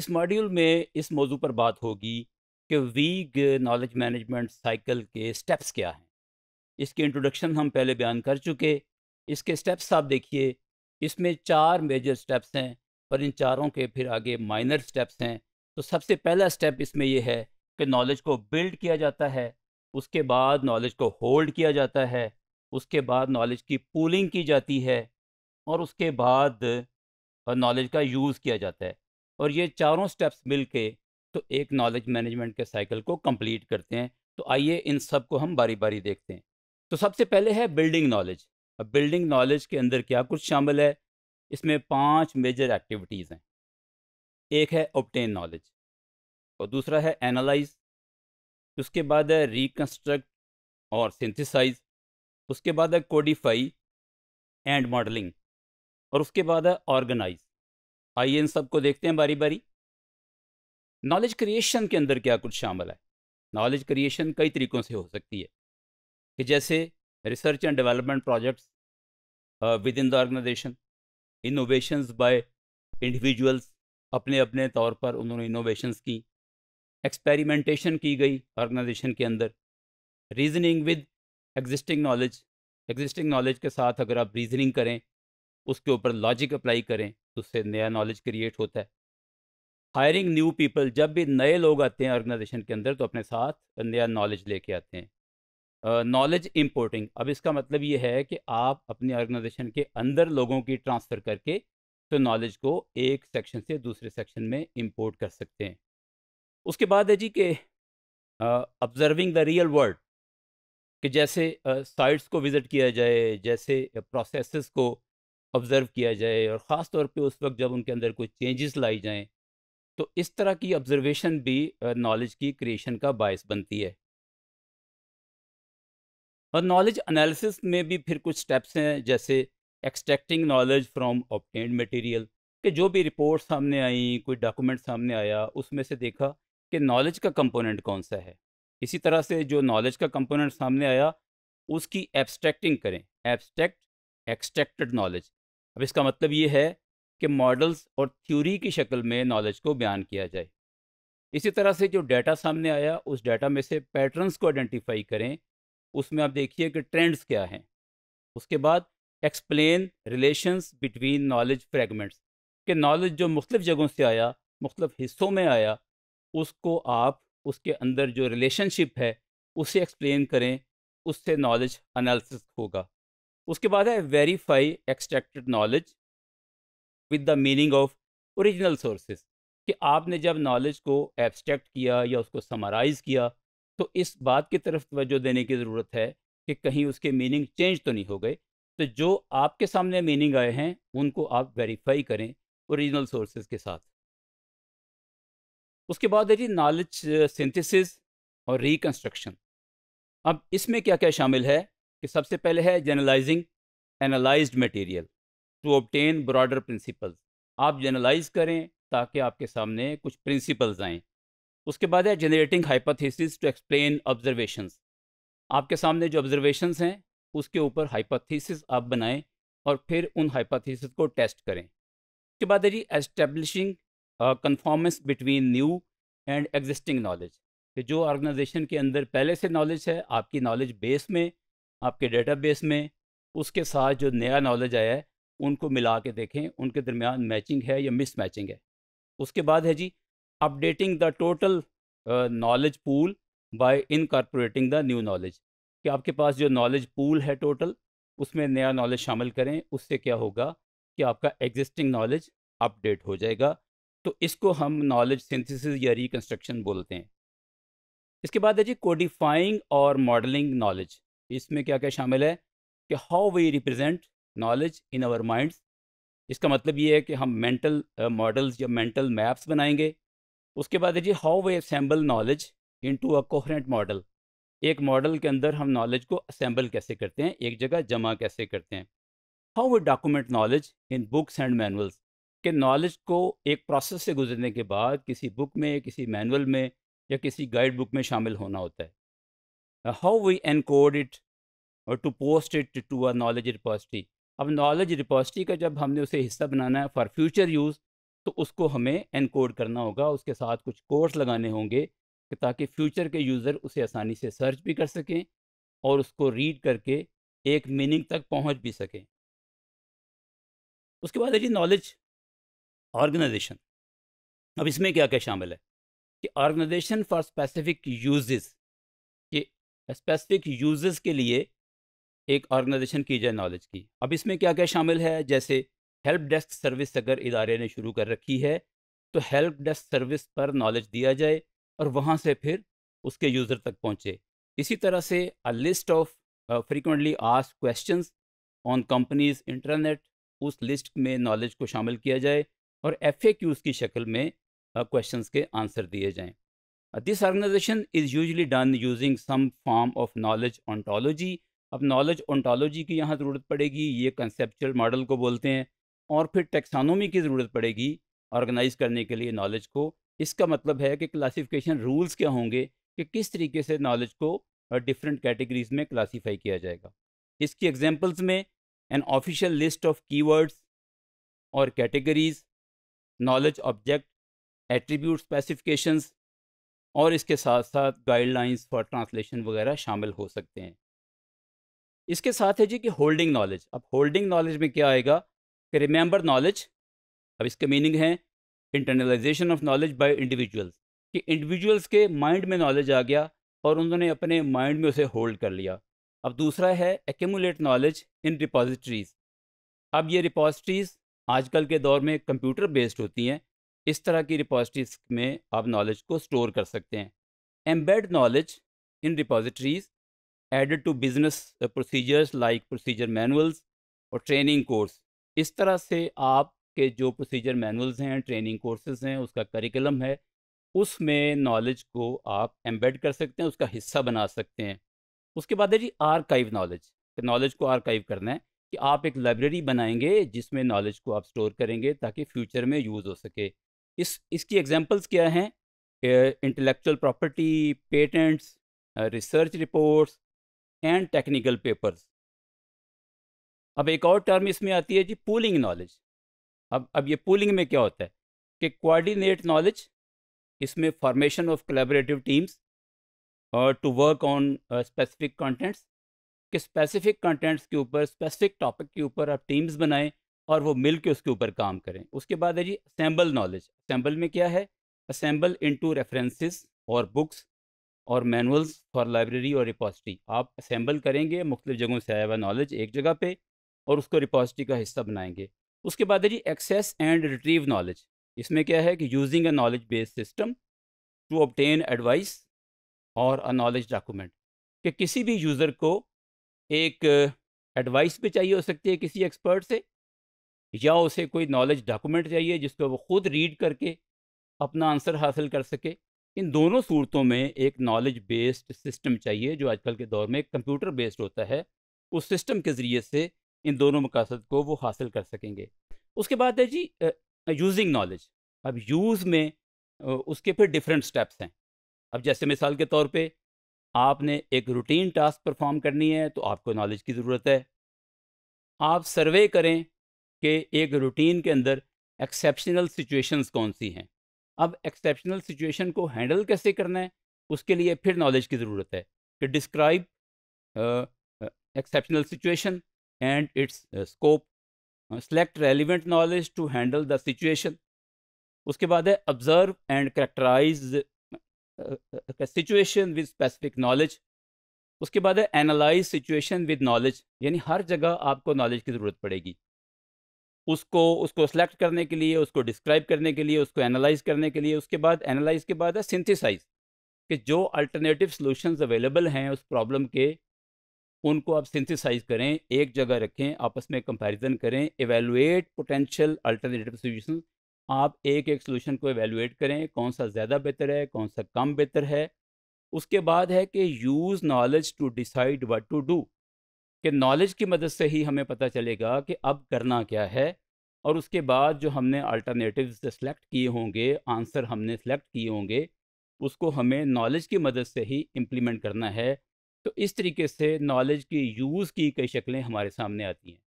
इस मॉड्यूल में इस मौजू पर बात होगी कि वीग नॉलेज मैनेजमेंट साइकिल के स्टेप्स क्या हैं इसकी इंट्रोडक्शन हम पहले बयान कर चुके इसके स्टेप्स आप देखिए इसमें चार मेजर स्टेप्स हैं पर इन चारों के फिर आगे माइनर स्टेप्स हैं तो सबसे पहला स्टेप इसमें यह है कि नॉलेज को बिल्ड किया जाता है उसके बाद नॉलेज को होल्ड किया जाता है उसके बाद नॉलेज की पूलिंग की जाती है और उसके बाद नॉलेज का यूज़ किया जाता है और ये चारों स्टेप्स मिल के तो एक नॉलेज मैनेजमेंट के साइकिल को कंप्लीट करते हैं तो आइए इन सब को हम बारी बारी देखते हैं तो सबसे पहले है बिल्डिंग नॉलेज अब बिल्डिंग नॉलेज के अंदर क्या कुछ शामिल है इसमें पांच मेजर एक्टिविटीज़ हैं एक है ऑप्टेन नॉलेज और दूसरा है एनालाइज उसके बाद है रिकन्स्ट्रक्ट और सिंथिसाइज उसके बाद है कोडिफाई एंड मॉडलिंग और उसके बाद है ऑर्गेनाइज आइए इन सबको देखते हैं बारी बारी नॉलेज क्रिएशन के अंदर क्या कुछ शामिल है नॉलेज क्रिएशन कई तरीक़ों से हो सकती है कि जैसे research and development projects within the organisation innovations by individuals अपने अपने तौर पर उन्होंने इनोवेशंस की एक्सपेरिमेंटेशन की गई ऑर्गेनाइजेशन के अंदर reasoning with existing knowledge existing knowledge के साथ अगर आप रीजनिंग करें उसके ऊपर लॉजिक अप्लाई करें उससे नया नॉलेज क्रिएट होता है हायरिंग न्यू पीपल जब भी नए लोग आते हैं ऑर्गेनाइजेशन के अंदर तो अपने साथ नया नॉलेज लेके आते हैं नॉलेज इम्पोर्टिंग अब इसका मतलब ये है कि आप अपने ऑर्गेनाइजेशन के अंदर लोगों की ट्रांसफ़र करके तो नॉलेज को एक सेक्शन से दूसरे सेक्शन में इम्पोर्ट कर सकते हैं उसके बाद है जी के ऑब्ज़र्विंग द रियल वर्ल्ड कि जैसे साइट्स uh, को विज़िट किया जाए जैसे प्रोसेसेस को ऑब्ज़र्व किया जाए और ख़ास तौर पे उस वक्त जब उनके अंदर कोई चेंजेस लाई जाएं तो इस तरह की ऑब्ज़र्वेशन भी नॉलेज की क्रिएशन का बायस बनती है और नॉलेज एनालिसिस में भी फिर कुछ स्टेप्स हैं जैसे extracting knowledge from obtained material कि जो भी रिपोर्ट सामने आई कोई डॉक्यूमेंट सामने आया उसमें से देखा कि नॉलेज का कंपोनेंट कौन सा है इसी तरह से जो नॉलेज का कंपोनेंट सामने आया उसकी एब्स्ट्रैक्टिंग करें एब्स्ट्रैक्ट एक्सट्रैक्टेड नॉलेज अब इसका मतलब ये है कि मॉडल्स और थ्योरी की शक्ल में नॉलेज को बयान किया जाए इसी तरह से जो डाटा सामने आया उस डाटा में से पैटर्न्स को आइडेंटिफाई करें उसमें आप देखिए कि ट्रेंड्स क्या हैं उसके बाद explain relations between knowledge fragments कि नॉलेज जो मुख्तफ जगहों से आया मुख्तफ हिस्सों में आया उसको आप उसके अंदर जो रिलेशनशिप है उसे एक्सप्लेन करें उससे नॉलेज एनालिसिस होगा उसके बाद है verify extracted knowledge with the meaning of original sources कि आपने जब नॉलेज को एब्स्ट्रैक्ट किया या उसको समराइज़ किया तो इस बात की तरफ तोज्जो देने की ज़रूरत है कि कहीं उसके मीनिंग चेंज तो नहीं हो गए तो जो आपके सामने मीनिंग आए हैं उनको आप वेरीफाई करें ओरिजिनल सोर्सेज के साथ उसके बाद है जी नॉलेज सिंथेसिस और रिकन्स्ट्रक्शन अब इसमें क्या क्या शामिल है कि सबसे पहले है generalising analysed material to obtain broader principles आप जनरलाइज करें ताकि आपके सामने कुछ प्रिंसिपल्स आएँ उसके बाद है generating hypothesis to explain observations आपके सामने जो ऑब्जर्वेशंस हैं उसके ऊपर हाइपोथेसिस आप बनाएं और फिर उन हाइपोथेसिस को टेस्ट करें उसके बाद है जी establishing conformance between new and existing knowledge कि जो ऑर्गेनाइजेशन के अंदर पहले से नॉलेज है आपकी नॉलेज बेस में आपके डेटाबेस में उसके साथ जो नया नॉलेज आया है उनको मिला के देखें उनके दरमियान मैचिंग है या मिस मैचिंग है उसके बाद है जी updating the total knowledge pool by incorporating the new knowledge कि आपके पास जो नॉलेज पूल है टोटल उसमें नया नॉलेज शामिल करें उससे क्या होगा कि आपका एग्जिस्टिंग नॉलेज अपडेट हो जाएगा तो इसको हम नॉलेज सिंथेसिस या रिकन्स्ट्रक्शन बोलते हैं इसके बाद है जी कोडिफाइंग और मॉडलिंग नॉलेज इसमें क्या क्या शामिल है कि how we represent knowledge in our minds इसका मतलब ये है कि हम मेंटल मॉडल्स या मेंटल मैप्स बनाएंगे उसके बाद है जी how we assemble knowledge into a coherent model एक मॉडल के अंदर हम नॉलेज को असेंबल कैसे करते हैं एक जगह जमा कैसे करते हैं how we document knowledge in books and manuals के नॉलेज को एक प्रोसेस से गुजरने के बाद किसी बुक में किसी मैनुअल में या किसी गाइड बुक में शामिल होना होता है uh, how we encode it or to post it to a knowledge repository अब knowledge repository का जब हमने उसे हिस्सा बनाना है फॉर फ्यूचर यूज़ तो उसको हमें एनकोड करना होगा उसके साथ कुछ कोड्स लगाने होंगे ताकि फ्यूचर के यूज़र उसे आसानी से सर्च भी कर सकें और उसको रीड करके एक मीनिंग तक पहुँच भी सकें उसके बाद है जी नॉलेज ऑर्गेनाइजेशन अब इसमें क्या क्या शामिल है कि organisation for specific uses specific uses के लिए एक ऑर्गेनाइजेशन की जाए नॉलेज की अब इसमें क्या क्या शामिल है जैसे हेल्प डेस्क सर्विस अगर इदारे ने शुरू कर रखी है तो हेल्प डेस्क सर्विस पर नॉलेज दिया जाए और वहाँ से फिर उसके यूज़र तक पहुँचे इसी तरह से a list of frequently ask question on company's internet उस लिस्ट में नॉलेज को शामिल किया जाए और एफ की शक्ल में क्वेश्चंस uh, के आंसर दिए जाएं Uh, this organization is usually done using some form of knowledge ontology. अब नॉलेज ऑनटोलॉजी की यहाँ ज़रूरत पड़ेगी ये कंसेप्चुअल मॉडल को बोलते हैं और फिर टेक्सानोमी की ज़रूरत पड़ेगी ऑर्गेनाइज करने के लिए नॉलेज को इसका मतलब है कि क्लासिफिकेशन रूल्स क्या होंगे कि किस तरीके से नॉलेज को डिफरेंट uh, कैटेगरीज में क्लासीफाई किया जाएगा इसकी एग्जांपल्स में an official list of keywords और categories knowledge object attribute specifications और इसके साथ साथ गाइडलाइंस फॉर ट्रांसलेशन वगैरह शामिल हो सकते हैं इसके साथ है जी कि होल्डिंग नॉलेज अब होल्डिंग नॉलेज में क्या आएगा कि रिमेंबर नॉलेज अब इसके मीनिंग है internalisation of knowledge by individuals कि इंडिविजुअल्स के माइंड में नॉलेज आ गया और उन्होंने अपने माइंड में उसे होल्ड कर लिया अब दूसरा है एक्यूमुलेट नॉलेज इन रिपोजिट्रीज अब ये रिपोजिट्रीज आजकल के दौर में कंप्यूटर बेस्ड होती हैं इस तरह की रिपोजिटरीज में आप नॉलेज को स्टोर कर सकते हैं embed knowledge in repositories added to business procedures like procedure manuals और ट्रेनिंग कोर्स इस तरह से आपके जो प्रोसीजर मैनुअल्स हैं ट्रेनिंग कोर्सेज हैं उसका करिकुलम है उसमें नॉलेज को आप एम्बेड कर सकते हैं उसका हिस्सा बना सकते हैं उसके बाद है जी आर्काइव नॉलेज नॉलेज को आर्काइव करना है कि आप एक लाइब्रेरी बनाएंगे जिसमें नॉलेज को आप स्टोर करेंगे ताकि फ्यूचर में यूज़ हो सके इस इसकी एग्जांपल्स क्या हैं intellectual property patents research reports and technical papers अब एक और टर्म इसमें आती है जी पूलिंग नॉलेज अब अब ये पूलिंग में क्या होता है कि कोऑर्डिनेट नॉलेज इसमें फॉर्मेशन ऑफ कोलेबरेटिव टीम्स और to work on specific contents कि स्पेसिफिक कंटेंट्स के ऊपर स्पेसिफिक टॉपिक के ऊपर आप टीम्स बनाएं और वो मिल के उसके ऊपर काम करें उसके बाद है जी असेंबल नॉलेज असेंबल में क्या है असेंबल इनटू रेफरेंसेस और बुक्स और मैनुअल्स फॉर लाइब्रेरी और रिपोजिटरी आप असेंबल करेंगे मुख्तु जगहों से आया हुआ नॉलेज एक जगह पे और उसको रिपोजिटरी का हिस्सा बनाएंगे उसके बाद है जी एक्सेस एंड रिट्रीव नॉलेज इसमें क्या है कि using a knowledge based system to obtain advice और अ नॉलेज डॉक्यूमेंट कि किसी भी यूज़र को एक एडवाइस भी चाहिए हो सकती है किसी एक्सपर्ट से या उसे कोई नॉलेज डॉक्यूमेंट चाहिए जिसको वो खुद रीड करके अपना आंसर हासिल कर सके इन दोनों सूरतों में एक नॉलेज बेस्ड सिस्टम चाहिए जो आजकल के दौर में कंप्यूटर बेस्ड होता है उस सिस्टम के ज़रिए से इन दोनों मकासद को वो हासिल कर सकेंगे उसके बाद है जी यूजिंग नॉलेज अब यूज़ में उसके फिर डिफरेंट स्टेप्स हैं अब जैसे मिसाल के तौर पे आपने एक रूटीन टास्क परफॉर्म करनी है तो आपको नॉलेज की ज़रूरत है आप सर्वे करें कि एक रूटीन के अंदर एक्सेप्शनल सिचुएशंस कौन सी हैं अब एक्सेप्शनल सिचुएशन को हैंडल कैसे करना है उसके लिए फिर नॉलेज की ज़रूरत है कि describe exceptional situation and its scope select relevant knowledge to handle the situation उसके बाद है observe and characterise situation with specific knowledge उसके बाद है एनालाइज सिचुएशन विद नॉलेज यानी हर जगह आपको नॉलेज की ज़रूरत पड़ेगी उसको उसको सेलेक्ट करने के लिए उसको डिस्क्राइब करने के लिए उसको एनालाइज करने के लिए उसके बाद एनालाइज के बाद है सिंथिसाइज कि जो अल्टरनेटिव सॉल्यूशंस अवेलेबल हैं उस प्रॉब्लम के उनको आप सिंथिसाइज करें एक जगह रखें आपस में कंपैरिजन करें एवेलुएट पोटेंशियल अल्टरनेटिव सोल्यूशन आप एक एक सोल्यूशन को एवेलुएट करें कौन सा ज़्यादा बेहतर है कौन सा कम बेहतर है उसके बाद है कि use knowledge to decide what to do कि नॉलेज की मदद से ही हमें पता चलेगा कि अब करना क्या है और उसके बाद जो हमने अल्टरनेटिव सेलेक्ट किए होंगे आंसर हमने सेलेक्ट किए होंगे उसको हमें नॉलेज की मदद से ही इम्प्लीमेंट करना है तो इस तरीके से नॉलेज की यूज़ की कई शक्लें हमारे सामने आती हैं